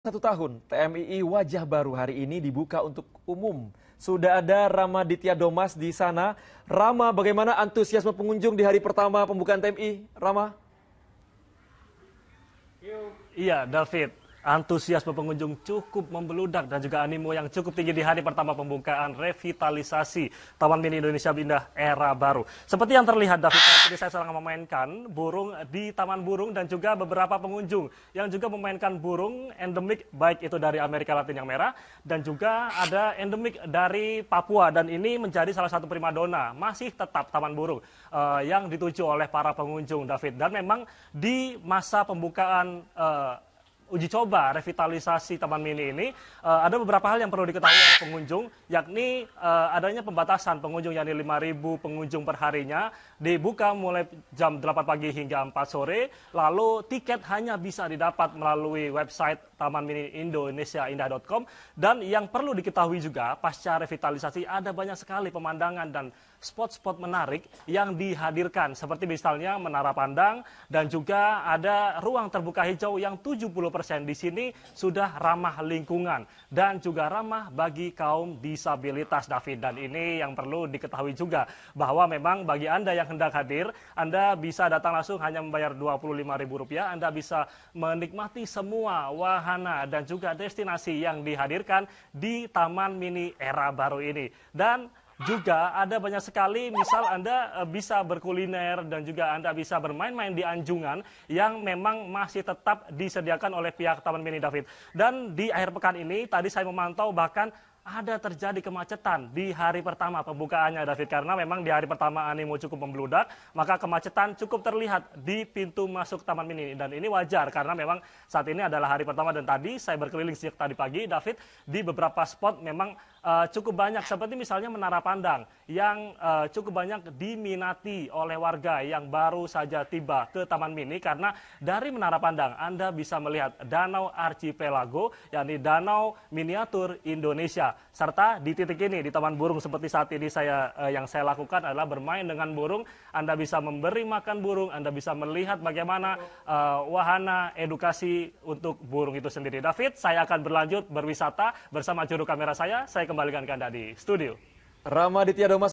Satu tahun, TMII Wajah Baru hari ini dibuka untuk umum. Sudah ada Rama Ditya Domas di sana. Rama, bagaimana antusiasme pengunjung di hari pertama pembukaan TMI? Rama? Iya, David. Antusiasme pengunjung cukup membeludak dan juga animo yang cukup tinggi di hari pertama pembukaan revitalisasi Taman Mini Indonesia Indah era baru. Seperti yang terlihat David tadi saya sedang memainkan burung di Taman Burung dan juga beberapa pengunjung yang juga memainkan burung endemik baik itu dari Amerika Latin yang merah dan juga ada endemik dari Papua dan ini menjadi salah satu primadona masih tetap Taman Burung uh, yang dituju oleh para pengunjung David dan memang di masa pembukaan uh, uji coba revitalisasi Taman Mini ini uh, ada beberapa hal yang perlu diketahui oleh pengunjung yakni uh, adanya pembatasan pengunjung yakni 5000 pengunjung perharinya dibuka mulai jam 8 pagi hingga 4 sore lalu tiket hanya bisa didapat melalui website Taman Mini Indonesia Indah.com dan yang perlu diketahui juga pasca revitalisasi ada banyak sekali pemandangan dan spot-spot menarik yang dihadirkan seperti misalnya Menara Pandang dan juga ada ruang terbuka hijau yang 70% Persen Di sini sudah ramah lingkungan dan juga ramah bagi kaum disabilitas David. Dan ini yang perlu diketahui juga bahwa memang bagi Anda yang hendak hadir, Anda bisa datang langsung hanya membayar Rp25.000. Anda bisa menikmati semua wahana dan juga destinasi yang dihadirkan di Taman Mini Era Baru ini. Dan juga ada banyak sekali misal Anda eh, bisa berkuliner dan juga Anda bisa bermain-main di anjungan yang memang masih tetap disediakan oleh pihak Taman Mini David. Dan di akhir pekan ini tadi saya memantau bahkan ada terjadi kemacetan di hari pertama pembukaannya David karena memang di hari pertama animo cukup membludak maka kemacetan cukup terlihat di pintu masuk Taman Mini dan ini wajar karena memang saat ini adalah hari pertama dan tadi saya berkeliling sejak tadi pagi David di beberapa spot memang uh, cukup banyak seperti misalnya Menara Pandang yang uh, cukup banyak diminati oleh warga yang baru saja tiba ke Taman Mini karena dari Menara Pandang Anda bisa melihat Danau Archipelago yakni Danau Miniatur Indonesia serta di titik ini di Taman Burung seperti saat ini saya uh, yang saya lakukan adalah bermain dengan burung Anda bisa memberi makan burung Anda bisa melihat bagaimana uh, wahana edukasi untuk burung itu sendiri David saya akan berlanjut berwisata bersama juru kamera saya saya kembalikan ke Anda di studio. Ramaditya Domas